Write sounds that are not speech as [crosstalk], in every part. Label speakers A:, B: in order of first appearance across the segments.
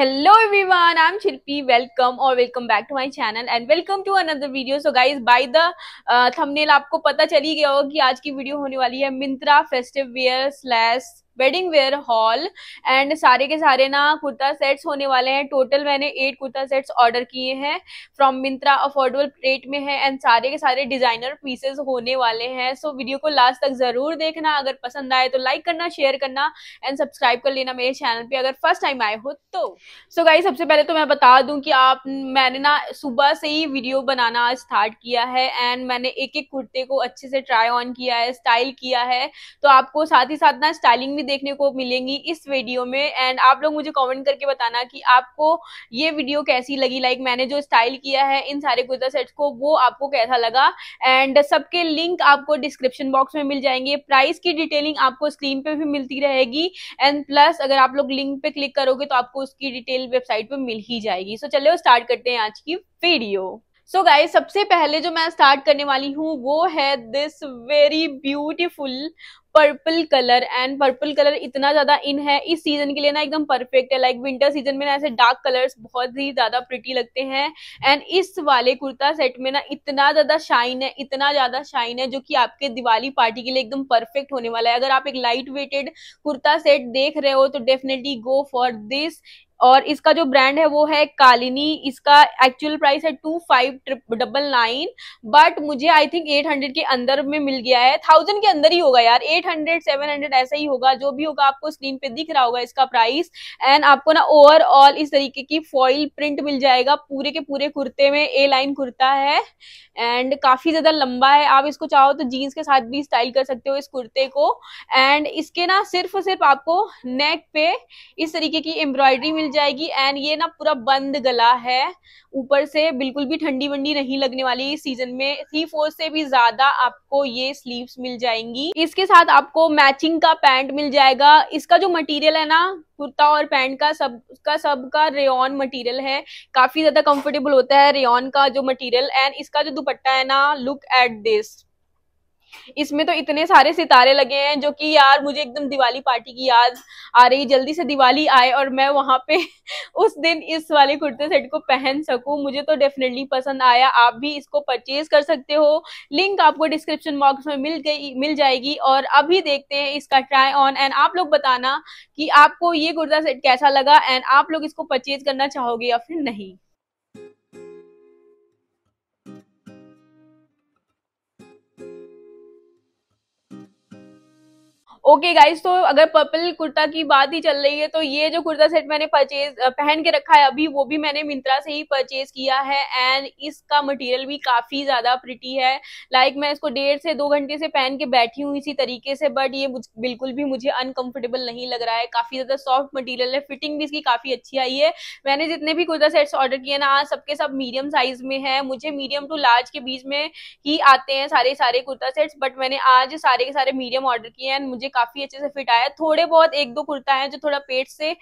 A: hello everyone I am Shilpi welcome और welcome back to my channel and welcome to another video so guys by the thumbnail आपको पता चल ही गया होगा कि आज की वीडियो होने वाली है Myntra festive wear slash wedding wear haul and सारे के सारे ना कुर्ता सेट्स होने वाले हैं टोटल मैंने एट कुर्ता सेट्स ऑर्डर किए हैं फ्रॉम मिंत्रा अफोर्डेबल रेट में है एंड सारे के सारे डिजाइनर पीसेस होने वाले हैं सो so, वीडियो को लास्ट तक जरूर देखना अगर पसंद आए तो लाइक करना शेयर करना एंड सब्सक्राइब कर लेना मेरे चैनल पे अगर फर्स्ट टाइम आए हो तो सो so, गाई सबसे पहले तो मैं बता दू कि आप मैंने ना सुबह से ही वीडियो बनाना स्टार्ट किया है एंड मैंने एक एक कुर्ते को अच्छे से ट्राई ऑन किया है स्टाइल किया है तो आपको साथ ही साथ ना स्टाइलिंग भी देखने को मिलेंगी इस वीडियो में एंड आप लोग मुझे कमेंट करके बताना कि आपको ये वीडियो कैसी लगी लाइक like, मैंने जो स्टाइल किया है इन सारे कुर्ता सेट्स को वो आपको कैसा लगा एंड सबके लिंक आपको डिस्क्रिप्शन बॉक्स में मिल जाएंगे प्राइस की डिटेलिंग आपको स्क्रीन पे भी मिलती रहेगी एंड प्लस अगर आप लोग लिंक पे क्लिक करोगे तो आपको उसकी डिटेल वेबसाइट पर मिल ही जाएगी सो so, चलो स्टार्ट करते हैं आज की वीडियो सो so गाइस सबसे पहले जो मैं स्टार्ट करने वाली हूँ वो है this very beautiful purple colour and purple colour इतना ज्यादा इन है इस सीजन के लिए ना एकदम परफेक्ट है लाइक विंटर सीजन में ना ऐसे डार्क कलर्स बहुत ही ज्यादा प्रिटी लगते हैं एंड इस वाले कुर्ता सेट में ना इतना ज्यादा शाइन है इतना ज्यादा शाइन है जो कि आपके दिवाली पार्टी के लिए एकदम परफेक्ट होने वाला है अगर आप एक लाइट वेटेड कुर्ता सेट देख रहे हो तो डेफिनेटली गो फॉर दिस और इसका जो ब्रांड है वो है कालिनी इसका एक्चुअल प्राइस है two five double nine but मुझे आई थिंक एट हंड्रेड के अंदर में मिल गया है थाउजेंड के अंदर ही होगा यार एट हंड्रेड सेवन हंड्रेड ऐसा ही होगा जो भी होगा आपको स्क्रीन पे दिख रहा होगा इसका प्राइस एंड आपको ना ओवरऑल इस तरीके की फॉइल प्रिंट मिल जाएगा पूरे के पूरे कुर्ते में ए लाइन कुर्ता है एंड काफी ज्यादा लंबा है आप इसको चाहो तो जीन्स के साथ भी स्टाइल कर सकते हो इस कुर्ते को एंड इसके ना सिर्फ सिर्फ आपको नेक पे इस तरीके की एम्ब्रॉयडरी मिल जाएगी एंड ये ना पूरा बंद गला है ऊपर से बिल्कुल भी ठंडी वंडी नहीं लगने वाली सीजन में थ्री फोर से भी ज्यादा आपको ये स्लीव्स मिल जाएंगी इसके साथ आपको मैचिंग का पैंट मिल जाएगा इसका जो मटेरियल है ना कुर्ता और पैंट का सब का सब का रेन मटेरियल है काफी ज्यादा कंफर्टेबल होता है रेन का जो मटेरियल एंड इसका जो दुपट्टा है ना लुक एट दिस इसमें तो इतने सारे सितारे लगे हैं जो कि यार मुझे एकदम दिवाली पार्टी की याद आ रही जल्दी से दिवाली आए और मैं वहां पे [laughs] उस दिन इस वाले कुर्ते सेट को पहन सकूं मुझे तो डेफिनेटली पसंद आया आप भी इसको परचेज कर सकते हो लिंक आपको डिस्क्रिप्शन बॉक्स में मिल गई मिल जाएगी और अभी देखते हैं इसका ट्राई ऑन एंड आप लोग बताना कि आपको ये कुर्ता सेट कैसा लगा एंड आप लोग इसको परचेज करना चाहोगे या फिर नहीं ओके गाइज तो अगर पर्पल कुर्ता की बात ही चल रही है तो ये जो कुर्ता सेट मैंने परचेज पहन के रखा है अभी वो भी मैंने मिंत्रा से ही परचेज किया है एंड इसका मटेरियल भी काफी ज्यादा प्रिटी है लाइक like, मैं इसको डेढ़ से दो घंटे से पहन के बैठी हूँ इसी तरीके से बट ये बिल्कुल भी मुझे अनकंफर्टेबल नहीं लग रहा है काफी ज्यादा सॉफ्ट मटीरियल है फिटिंग भी इसकी काफी अच्छी आई है मैंने जितने भी कुर्ता सेट्स ऑर्डर किए ना आज सबके सब मीडियम साइज में है मुझे मीडियम टू लार्ज के बीच में ही आते हैं सारे सारे कुर्ता सेट्स बट मैंने आज सारे के सारे मीडियम ऑर्डर किए हैं मुझे काफी अच्छे से फिट आया थोड़े बहुत एक दो कुर्ता है जो थोड़ा पेट से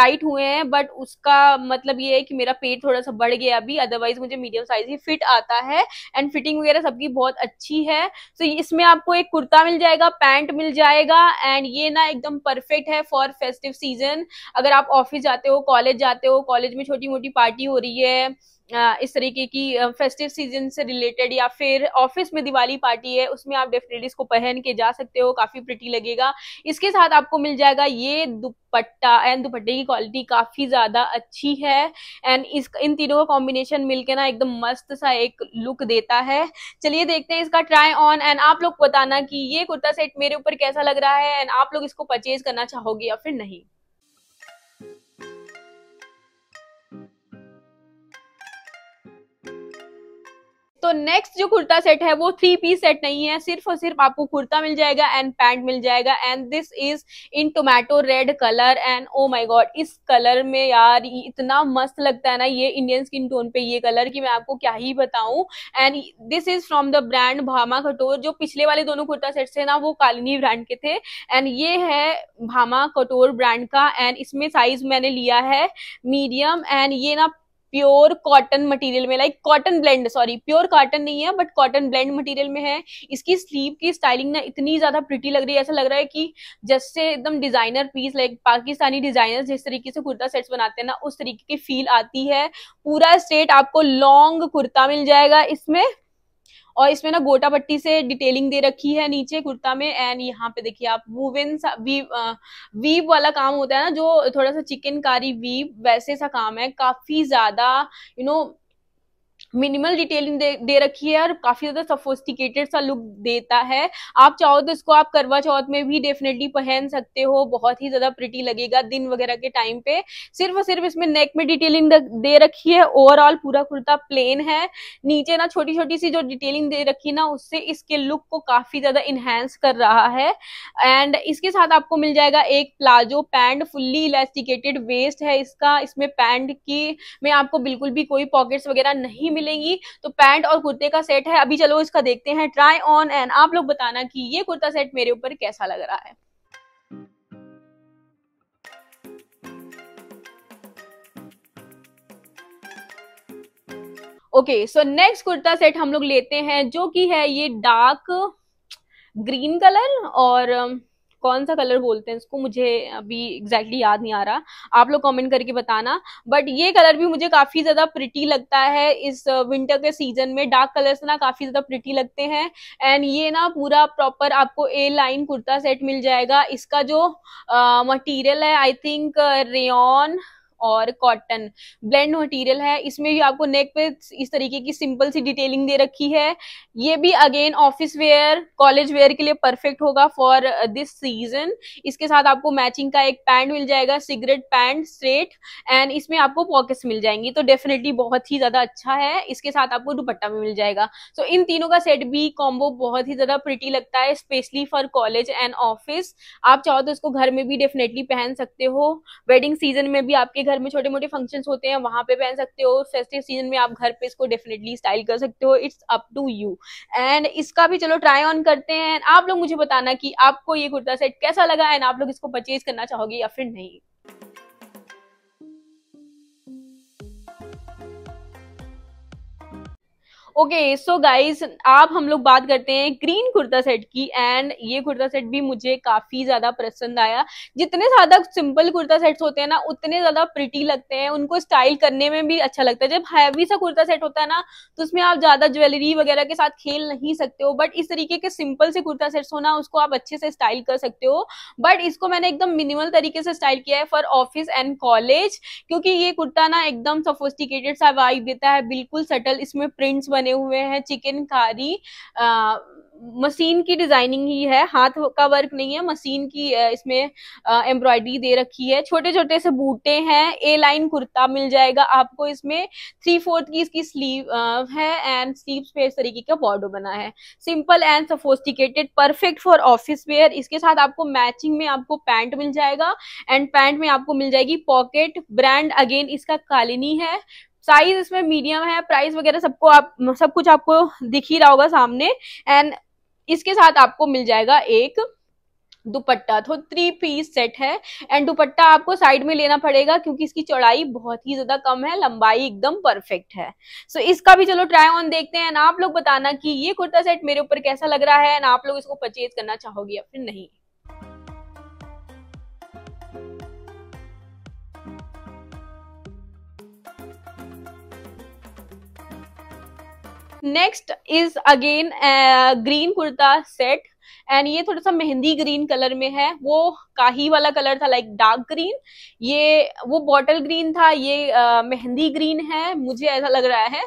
A: टाइट हुए हैं बट उसका मतलब ये है कि मेरा पेट थोड़ा सा बढ़ गया अभी अदरवाइज मुझे मीडियम साइज ही फिट आता है एंड फिटिंग वगैरह सबकी बहुत अच्छी है तो so, इसमें आपको एक कुर्ता मिल जाएगा पैंट मिल जाएगा एंड ये ना एकदम परफेक्ट है फॉर फेस्टिव सीजन अगर आप ऑफिस जाते हो कॉलेज जाते हो कॉलेज में छोटी मोटी पार्टी हो रही है इस तरीके की फेस्टिव सीजन से रिलेटेड या फिर ऑफिस में दिवाली पार्टी है उसमें आप डेफिनेटली इसको पहन के जा सकते हो काफी प्रिटी लगेगा इसके साथ आपको मिल जाएगा ये दुपट्टा एंड दुपट्टे की क्वालिटी काफी ज्यादा अच्छी है एंड इस इन तीनों का कॉम्बिनेशन मिलके ना एकदम मस्त सा एक लुक देता है चलिए देखते हैं इसका ट्राई ऑन एंड आप लोग बताना की ये कुर्ता सेट मेरे ऊपर कैसा लग रहा है एंड आप लोग इसको परचेज करना चाहोगे या फिर नहीं तो नेक्स्ट जो कुर्ता सेट है वो थ्री पीस सेट नहीं है सिर्फ और सिर्फ आपको कुर्ता मिल जाएगा एंड पैंट मिल जाएगा and this is in tomato red colour and oh my god इस कलर में यार इतना मस्त लगता है ना ये इंडियन स्किन टोन पे ये कलर की मैं आपको क्या ही बताऊं and this is from the brand Bhama Couture जो पिछले वाले दोनों कुर्ता सेट थे ना वो कालिनी ब्रांड के थे एंड ये है भामा कटोर ब्रांड का एंड इसमें साइज मैंने लिया है मीडियम एंड ये ना प्योर कॉटन मटेरियल में like cotton blend sorry pure cotton नहीं है बट कॉटन ब्लेंड मटेरियल में है इसकी स्लीव की स्टाइलिंग ना इतनी ज्यादा प्रिटी लग रही है ऐसा लग रहा है कि जैसे एकदम designer piece like Pakistani designer जिस तरीके से कुर्ता सेट्स बनाते हैं ना उस तरीके की फील आती है पूरा स्टेट आपको लॉन्ग कुर्ता मिल जाएगा इसमें और इसमें ना गोटा पट्टी से डिटेलिंग दे रखी है नीचे कुर्ता में एंड यहाँ पे देखिए आप वुवेन वीव वीव वाला काम होता है ना जो थोड़ा सा चिकनकारी वीव वैसे सा काम है काफी ज्यादा यू नो मिनिमल डिटेलिंग दे, दे रखी है और काफी ज्यादा सफोस्टिकेटेड सा लुक देता है आप चाहो तो इसको आप करवा चौथ में भी डेफिनेटली पहन सकते हो बहुत ही ज्यादा प्रिटी लगेगा दिन वगैरह के टाइम पे सिर्फ और सिर्फ इसमें नेक में डिटेलिंग दे रखी है ओवरऑल पूरा कुर्ता प्लेन है नीचे ना छोटी छोटी सी जो डिटेलिंग दे रखी ना उससे इसके लुक को काफी ज्यादा इनहेंस कर रहा है एंड इसके साथ आपको मिल जाएगा एक palazzo pant fully elasticated waist है इसका इसमें पैंट की में आपको बिल्कुल भी कोई पॉकेट्स वगैरह नहीं मिल मिलेंगी तो पैंट और कुर्ते का सेट है अभी चलो इसका देखते हैं ट्राई ऑन एंड आप लोग बताना कि ये कुर्ता सेट मेरे ऊपर कैसा लग रहा है okay so next kurta set हम लोग लेते हैं जो कि है ये डार्क ग्रीन कलर और कौन सा कलर बोलते हैं इसको मुझे अभी एग्जैक्टली याद नहीं आ रहा आप लोग कमेंट करके बताना बट ये कलर भी मुझे काफी ज्यादा प्रिटी लगता है इस विंटर के सीजन में डार्क कलर्स ना काफी ज्यादा प्रिटी लगते हैं एंड ये ना पूरा प्रॉपर आपको ए लाइन कुर्ता सेट मिल जाएगा इसका जो मटीरियल uh, है आई थिंक रेन और कॉटन ब्लेंड मटेरियल है इसमें भी आपको नेक पे इस तरीके की सिंपल सी डिटेलिंग दे रखी है ये भी again office wear college wear के लिए परफेक्ट होगा फॉर दिस सीजन इसके साथ आपको मैचिंग का एक पैंट मिल जाएगा सिगरेट पैंट स्ट्रेट एंड इसमें आपको पॉकेट्स मिल जाएंगी तो डेफिनेटली बहुत ही ज्यादा अच्छा है इसके साथ आपको दुपट्टा भी मिल जाएगा सो so, इन तीनों का सेट भी कॉम्बो बहुत ही ज्यादा प्रिटी लगता है specially for college and office आप चाहो तो इसको घर में भी डेफिनेटली पहन सकते हो वेडिंग सीजन में भी आपके घर में छोटे मोटे फंक्शन होते हैं वहां पे पहन सकते हो फेस्टिव सीजन में आप घर पे इसको डेफिनेटली स्टाइल कर सकते हो it's up to you and इसका भी चलो ट्राई ऑन करते हैं आप लोग मुझे बताना कि आपको ये कुर्ता सेट कैसा लगा एंड आप लोग इसको परचेज करना चाहोगे या फिर नहीं ओके सो गाइज आप हम लोग बात करते हैं ग्रीन कुर्ता सेट की एंड ये कुर्ता सेट भी मुझे काफी ज्यादा पसंद आया जितने ज्यादा सिंपल कुर्ता सेट्स होते हैं ना उतने ज्यादा प्रिटी लगते हैं उनको स्टाइल करने में भी अच्छा लगता है जब हैवी सा कुर्ता सेट होता है ना तो उसमें आप ज्यादा ज्वेलरी वगैरह के साथ खेल नहीं सकते हो बट इस तरीके के सिंपल से कुर्ता सेट्स हो ना उसको आप अच्छे से स्टाइल कर सकते हो बट इसको मैंने एकदम मिनिमल तरीके से स्टाइल किया है फॉर ऑफिस एंड कॉलेज क्योंकि ये कुर्ता ना एकदम सफोस्टिकेटेड सा वाइब देता है बिल्कुल सटल इसमें प्रिंट्स बने बने हुए हैं चिकनकारी मशीन की डिजाइनिंग ही है हाथ का वर्क नहीं है मशीन की इसमें एम्ब्रॉयडरी दे रखी है छोटे छोटे से बूटे हैं ए लाइन कुर्ता मिल जाएगा आपको इसमें थ्री फोर्थ की इसकी स्लीव है एंड स्लीव पे इस तरीके का बॉर्डर बना है simple and sophisticated perfect for office wear इसके साथ आपको मैचिंग में आपको पैंट मिल जाएगा एंड पैंट में आपको मिल जाएगी पॉकेट ब्रांड अगेन इसका कालिनी है साइज इसमें मीडियम है प्राइस वगैरह सबको आप सब कुछ आपको दिख ही रहा होगा सामने एंड इसके साथ आपको मिल जाएगा एक दुपट्टा तो थ्री पीस सेट है एंड दुपट्टा आपको साइड में लेना पड़ेगा क्योंकि इसकी चौड़ाई बहुत ही ज्यादा कम है लंबाई एकदम परफेक्ट है सो so, इसका भी चलो ट्राई ऑन देखते हैं एंड आप लोग बताना कि ये कुर्ता सेट मेरे ऊपर कैसा लग रहा है एंड आप लोग इसको परचेज करना चाहोगे या फिर नहीं next is again green kurta set and ये थोड़ा सा मेहंदी ग्रीन कलर में है वो काही वाला कलर था लाइक डार्क ग्रीन ये वो बॉटल ग्रीन था ये uh, मेहंदी ग्रीन है मुझे ऐसा लग रहा है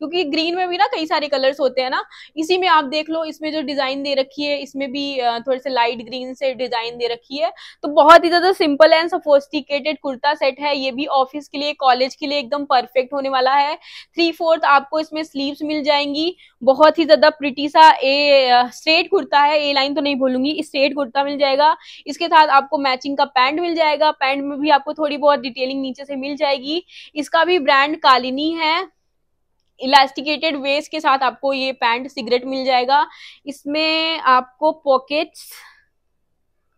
A: क्योंकि ग्रीन में भी ना कई सारे कलर्स होते हैं ना इसी में आप देख लो इसमें जो डिजाइन दे रखी है इसमें भी थोड़े से लाइट ग्रीन से डिजाइन दे रखी है तो बहुत ही ज्यादा simple and sophisticated kurta set है ये भी ऑफिस के लिए कॉलेज के लिए एकदम परफेक्ट होने वाला है थ्री फोर्थ आपको इसमें स्लीव्स मिल जाएंगी बहुत ही ज्यादा प्रिटी सा ए स्ट्रेट कुर्ता है ए लाइन तो नहीं भूलूंगी स्ट्रेट कुर्ता मिल जाएगा इसके साथ आपको मैचिंग का पैंट मिल जाएगा पैंट में भी आपको थोड़ी बहुत डिटेलिंग नीचे से मिल जाएगी इसका भी ब्रांड कालिनी है इलास्टिकेटेड वेस के साथ आपको ये पैंट सिगरेट मिल जाएगा इसमें आपको पॉकेट्स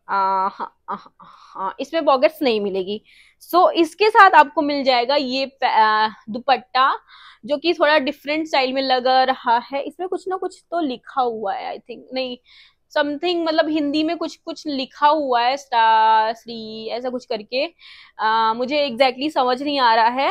A: हाँ, हाँ, हाँ इसमें पॉकेट्स नहीं मिलेगी सो so, इसके साथ आपको मिल जाएगा ये दुपट्टा जो कि थोड़ा डिफरेंट स्टाइल में लगा रहा है इसमें कुछ ना कुछ तो लिखा हुआ है आई थिंक नहीं समथिंग मतलब हिंदी में कुछ कुछ लिखा हुआ है स्टार श्री ऐसा कुछ करके आ, मुझे एग्जैक्टली exactly समझ नहीं आ रहा है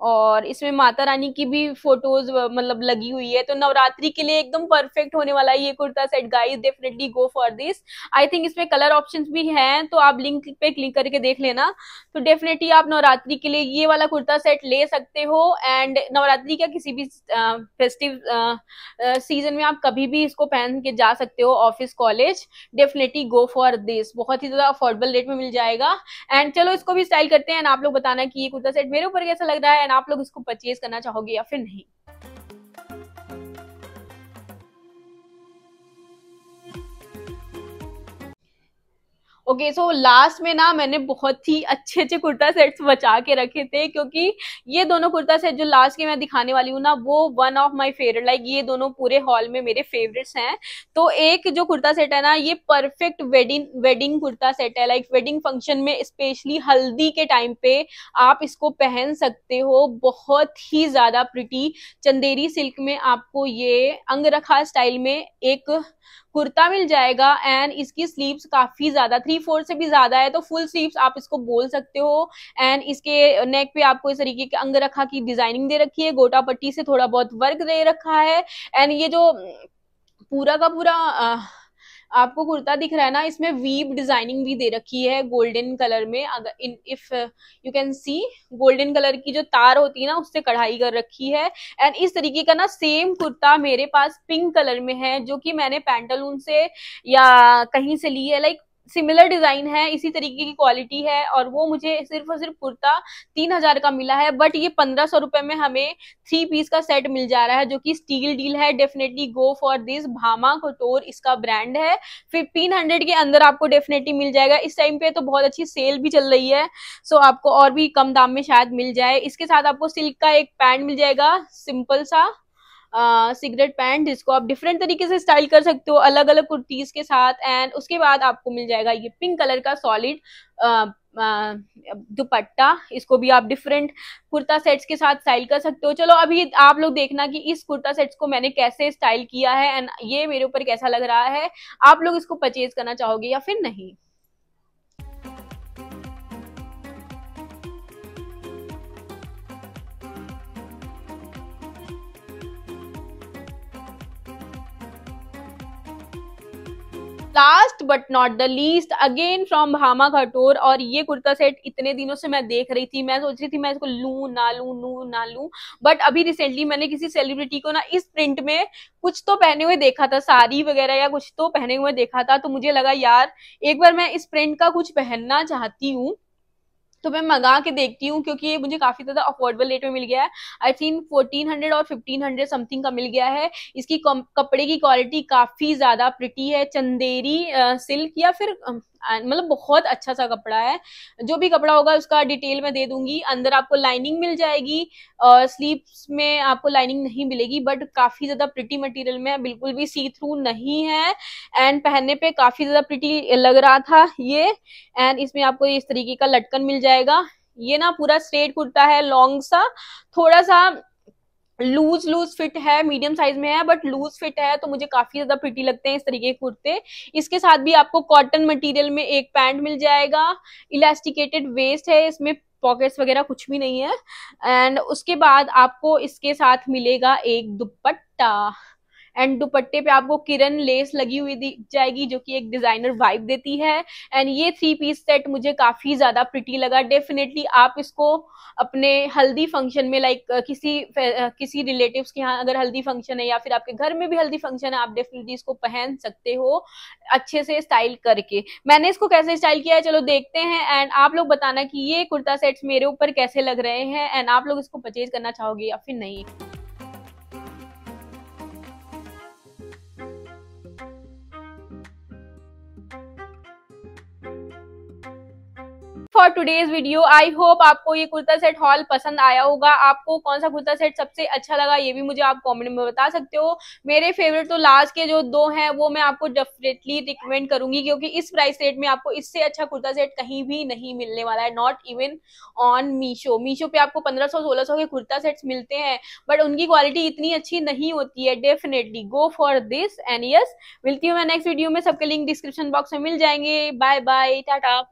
A: और इसमें माता रानी की भी फोटोज मतलब लगी हुई है तो नवरात्रि के लिए एकदम परफेक्ट होने वाला है ये kurta set guys definitely go for this I think इसमें कलर ऑप्शंस भी हैं तो आप लिंक पे क्लिक करके देख लेना तो डेफिनेटली आप नवरात्रि के लिए ये वाला कुर्ता सेट ले सकते हो एंड नवरात्रि का किसी भी फेस्टिव सीजन में आप कभी भी इसको पहन के जा सकते हो office college definitely go for this बहुत ही ज्यादा अफोर्डेबल रेट में मिल जाएगा एंड चलो इसको भी स्टाइल करते हैं आप लोग बताना कि ये कुर्ता सेट मेरे ऊपर कैसा लग रहा है एंड आप लोग इसको परचेज करना चाहोगे या फिर नहीं ओके सो लास्ट में ना मैंने बहुत ही अच्छे अच्छे कुर्ता सेट्स बचा के रखे थे क्योंकि ये दोनों कुर्ता सेट जो लास्ट के मैं दिखाने वाली हूँ ना वो one of my favourite like ये दोनों पूरे हॉल में मेरे फेवरेट्स हैं तो एक जो कुर्ता सेट है ना ये perfect wedding wedding kurta set है लाइक वेडिंग फंक्शन में स्पेशली हल्दी के टाइम पे आप इसको पहन सकते हो बहुत ही ज्यादा प्रिटी चंदेरी सिल्क में आपको ये अंगरखा स्टाइल में एक कुर्ता मिल जाएगा एंड इसकी स्लीव्स काफी ज्यादा थ्री थ्री फोर से भी ज्यादा है तो फुल स्लीव्स आप इसको बोल सकते हो एंड इसके नेक पे आपको इस तरीके के अंगरखा की डिजाइनिंग दे रखी है गोटा पट्टी से थोड़ा बहुत वर्क दे रखा है एंड ये जो पूरा का पूरा आ, आपको कुर्ता दिख रहा है ना इसमें वीप डिजाइनिंग भी दे रखी है गोल्डन कलर में अगर in if you can see golden colour की जो तार होती है ना उससे कढ़ाई कर रखी है एंड इस तरीके का ना सेम कुर्ता मेरे पास पिंक कलर में है जो कि मैंने पैंटलून से या कहीं से ली है लाइक सिमिलर डिजाइन है इसी तरीके की क्वालिटी है और वो मुझे सिर्फ और सिर्फ कुर्ता तीन हजार का मिला है बट ये पंद्रह सौ रुपए में हमें थ्री पीस का सेट मिल जा रहा है जो कि स्टील डील है definitely go for this Bhama Couture इसका ब्रांड है फिफ्टीन हंड्रेड के अंदर आपको डेफिनेटली मिल जाएगा इस टाइम पे तो बहुत अच्छी सेल भी चल रही है सो आपको और भी कम दाम में शायद मिल जाए इसके साथ आपको सिल्क का एक पैंट मिल जाएगा सिंपल सा सिगरेट पैंट जिसको आप डिफरेंट तरीके से स्टाइल कर सकते हो अलग अलग कुर्तीज के साथ एंड उसके बाद आपको मिल जाएगा ये पिंक कलर का सॉलिड दुपट्टा इसको भी आप डिफरेंट कुर्ता सेट्स के साथ स्टाइल कर सकते हो चलो अभी आप लोग देखना कि इस कुर्ता सेट्स को मैंने कैसे स्टाइल किया है एंड ये मेरे ऊपर कैसा लग रहा है आप लोग इसको परचेज करना चाहोगे या फिर नहीं last but not the least again from Bhama Couture और ये कुर्ता सेट इतने दिनों से मैं देख रही थी मैं सोच रही थी मैं इसको लू ना लू लू ना लू बट अभी रिसेंटली मैंने किसी सेलिब्रिटी को ना इस प्रिंट में कुछ तो पहने हुए देखा था साड़ी वगैरह या कुछ तो पहने हुए देखा था तो मुझे लगा यार एक बार मैं इस प्रिंट का कुछ पहनना चाहती हूँ तो मैं मंगा के देखती हूँ क्योंकि ये मुझे काफी ज्यादा अफोर्डेबल रेट में मिल गया है आई थिंक फोर्टीन हंड्रेड और फिफ्टीन हंड्रेड समथिंग का मिल गया है इसकी कपड़े की क्वालिटी काफी ज्यादा प्रिटी है चंदेरी सिल्क या फिर मतलब बहुत अच्छा सा कपड़ा है जो भी कपड़ा होगा उसका डिटेल मैं दे दूंगी अंदर आपको लाइनिंग मिल जाएगी और स्लीव्स में आपको लाइनिंग नहीं मिलेगी बट काफी ज्यादा प्रिटी मटेरियल में बिल्कुल भी सी थ्रू नहीं है एंड पहनने पे काफी ज्यादा प्रिटी लग रहा था ये एंड इसमें आपको इस तरीके का लटकन मिल जाएगा ये ना पूरा स्ट्रेट कुर्ता है लॉन्ग सा थोड़ा सा लूज लूज फिट है मीडियम साइज में है बट लूज फिट है तो मुझे काफी ज्यादा फिटी लगते हैं इस तरीके के कुर्ते इसके साथ भी आपको कॉटन मटेरियल में एक पैंट मिल जाएगा इलास्टिकेटेड वेस्ट है इसमें पॉकेट्स वगैरह कुछ भी नहीं है एंड उसके बाद आपको इसके साथ मिलेगा एक दुपट्टा एंड दुपट्टे पे आपको किरण लेस लगी हुई दी जाएगी जो कि एक डिजाइनर वाइब देती है एंड ये थ्री पीस सेट मुझे काफी ज्यादा प्रिटी लगा डेफिनेटली आप इसको अपने हल्दी फंक्शन में लाइक like, किसी किसी रिलेटिव्स के यहाँ अगर हल्दी फंक्शन है या फिर आपके घर में भी हल्दी फंक्शन है आप डेफिनेटली इसको पहन सकते हो अच्छे से स्टाइल करके मैंने इसको कैसे स्टाइल किया है चलो देखते हैं एंड आप लोग बताना कि ये कुर्ता सेट्स मेरे ऊपर कैसे लग रहे हैं एंड आप लोग इसको परचेज करना चाहोगे या फिर नहीं for today's video I hope आपको ये कुर्ता सेट हॉल पसंद आया होगा आपको कौन सा कुर्ता सेट सबसे अच्छा लगा ये भी मुझे आप कमेंट में बता सकते हो मेरे फेवरेट तो लास्ट के जो दो हैं वो मैं आपको डेफिनेटली रिकमेंड करूंगी क्योंकि इस प्राइस रेट में आपको इससे अच्छा कुर्ता सेट कहीं भी नहीं मिलने वाला है not even on Meesho Meesho पे आपको पंद्रह सौ सोलह सौ के कुर्ता सेट्स मिलते हैं बट उनकी क्वालिटी इतनी अच्छी नहीं होती है definitely go for this and yes मिलती हूँ मैं नेक्स्ट वीडियो में सबके लिंक डिस्क्रिप्शन बॉक्स में मिल जाएंगे बाय बाय टाटा